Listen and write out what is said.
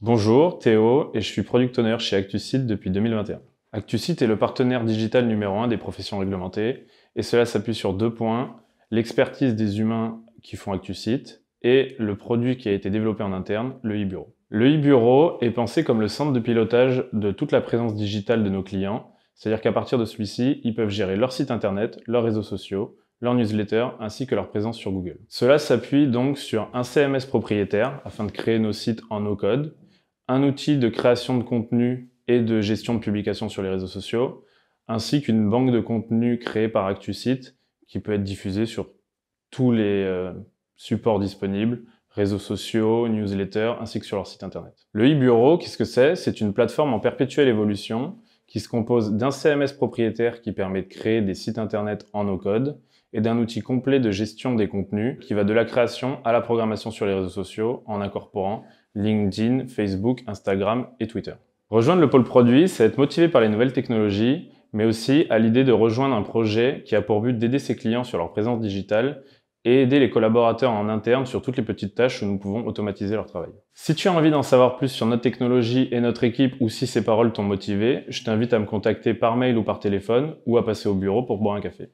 Bonjour, Théo, et je suis product owner chez ActuSite depuis 2021. ActuSite est le partenaire digital numéro un des professions réglementées, et cela s'appuie sur deux points, l'expertise des humains qui font ActuSite et le produit qui a été développé en interne, le e-bureau. Le e-bureau est pensé comme le centre de pilotage de toute la présence digitale de nos clients, c'est-à-dire qu'à partir de celui-ci, ils peuvent gérer leur site internet, leurs réseaux sociaux, leurs newsletters, ainsi que leur présence sur Google. Cela s'appuie donc sur un CMS propriétaire afin de créer nos sites en no-code, un outil de création de contenu et de gestion de publication sur les réseaux sociaux, ainsi qu'une banque de contenu créée par ActuSite qui peut être diffusée sur tous les euh, supports disponibles, réseaux sociaux, newsletters, ainsi que sur leur site internet. Le e qu'est-ce que c'est C'est une plateforme en perpétuelle évolution qui se compose d'un CMS propriétaire qui permet de créer des sites internet en no-code et d'un outil complet de gestion des contenus qui va de la création à la programmation sur les réseaux sociaux en incorporant LinkedIn, Facebook, Instagram et Twitter. Rejoindre le pôle produit, c'est être motivé par les nouvelles technologies, mais aussi à l'idée de rejoindre un projet qui a pour but d'aider ses clients sur leur présence digitale et aider les collaborateurs en interne sur toutes les petites tâches où nous pouvons automatiser leur travail. Si tu as envie d'en savoir plus sur notre technologie et notre équipe ou si ces paroles t'ont motivé, je t'invite à me contacter par mail ou par téléphone ou à passer au bureau pour boire un café.